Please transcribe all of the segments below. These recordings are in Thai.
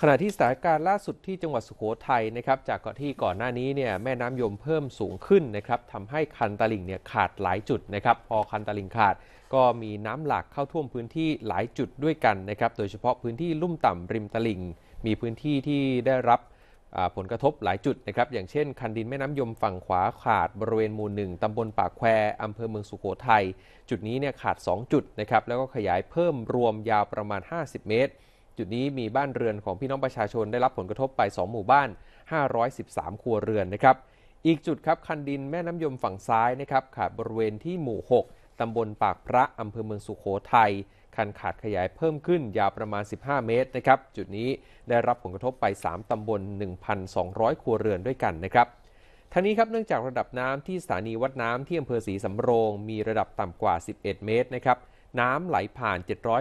ขณะที่สถานการณ์ล่าสุดที่จังหวัดสุโขทัยนะครับจากกที่ก่อนหน้านี้เนี่ยแม่น้ำยมเพิ่มสูงขึ้นนะครับทำให้คันตลิ่งเนี่ยขาดหลายจุดนะครับพอคันตลิ่งขาดก็มีน้ำหลากเข้าท่วมพื้นที่หลายจุดด้วยกันนะครับโดยเฉพาะพื้นที่ลุ่มต่ำริมตลิ่ง มีพื้นที่ที่ได้รับผลกระทบหลายจุดนะครับอย่างเช่นคันดินแม่น้ำยมฝั่งขวาขาดบริเวณหมู่หนึ่งตำบลปากแควอำเภอเมืองสุโขทัยจุดนี้เนี่ยขาด2จุดนะครับแล้วก็ขยายเพิ่มรวมยาวประมาณ 50 เมตรจุดนี้มีบ้านเรือนของพี่น้องประชาชนได้รับผลกระทบไป 2 หมู่บ้าน 513 ครัวเรือนนะครับ อีกจุดครับคันดินแม่น้ำยมฝั่งซ้ายนะครับขาดบริเวณที่หมู่ 6 ตำบลปากพระอำเภอเมืองสุขโขทยัย คันขาดขยายเพิ่มขึ้นยาวประมาณ 15 เมตรนะครับ จุดนี้ได้รับผลกระทบไป 3 ตำบล 1,200 ครัวเรือนด้วยกันนะครับทางนี้ครับเนื่องจากระดับน้ำที่สถานีวัดน้ำที่อำเภอศรีสำโรงมีระดับต่ำกว่า 11 เมตรนะครับน้ำไหลผ่าน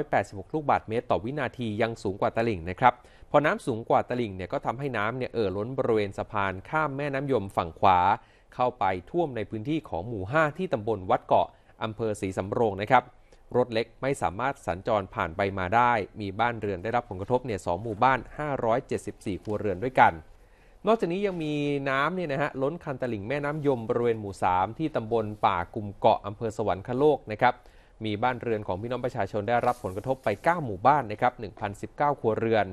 786 ลูกบาศก์เมตรต่อวินาที ยังสูงกว่าตลิ่งนะครับ พอน้ำสูงกว่าตลิ่งเนี่ยก็ทำให้น้ำเนี่ยเอ่อล้นบริเวณสะพานข้ามแม่น้ำยมฝั่งขวา เข้าไปท่วมในพื้นที่ของหมู่ 5 ที่ตำบลวัดเกาะอำเภอศรีสำโรงนะครับ รถเล็กไม่สามารถสัญจรผ่านไปมาได้ มีบ้านเรือนได้รับผลกระทบเนี่ยสหมู่บ้าน 574 ครัวเรือนด้วยกัน นอกจากนี้ยังมีน้ำเนี่ยนะฮะล้นคันตลิ่งแม่น้ำยมบริเวณหมู่ 3 ที่ตำบลป่ากุมเกาะอำเภอสวรรคโลกนะครับมีบ้านเรือนของพี่น้องประชาชนได้รับผลกระทบไป 9 หมู่บ้านนะครับ 1,019 ครัวเรือน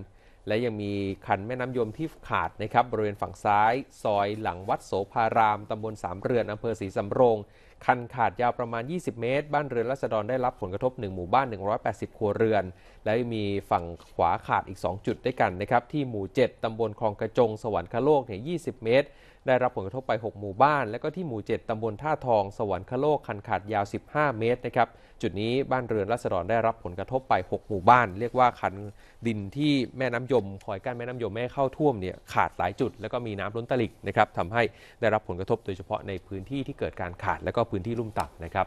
และยังมีคันแม่น้ำยมที่ขาดนะครับ บริเวณฝั่งซ้าย ซอย หลังวัดโสภาราม ตำบลสามเรือน อำเภอศรีสำโรงคันขาดยาวประมาณ 20 เมตร บ้านเรือนรัษฎรได้รับผลกระทบ 1 หมู่บ้าน 180 ครัวเรือน และมีฝั่งขวาขาดอีก2จุดด้วยกันนะครับ ที่หมู่ 7ตำบลคลองกระจง สวรรคโลก เนี่ย 20 เมตร ได้รับผลกระทบไป 6 หมู่บ้าน และก็ที่หมู่7ตำบลท่าทอง สวรรคโลก คันขาดยาว 15 เมตร นะครับ จุดนี้บ้านเรือนรัษฎรได้รับผลกระทบไป 6 หมู่บ้าน เรียกว่า คันดินที่แม่น้ำยมคอยกั้นแม่น้ำยมแม่เข้าท่วมเนี่ยขาดหลายจุด แล้วก็มีน้ำล้นตลิ่งนะครับทำให้ได้รับผลกระทบโดยเฉพาะในพื้นที่ที่เกิดการขาด และก็พื้นที่ลุ่มต่ำนะครับ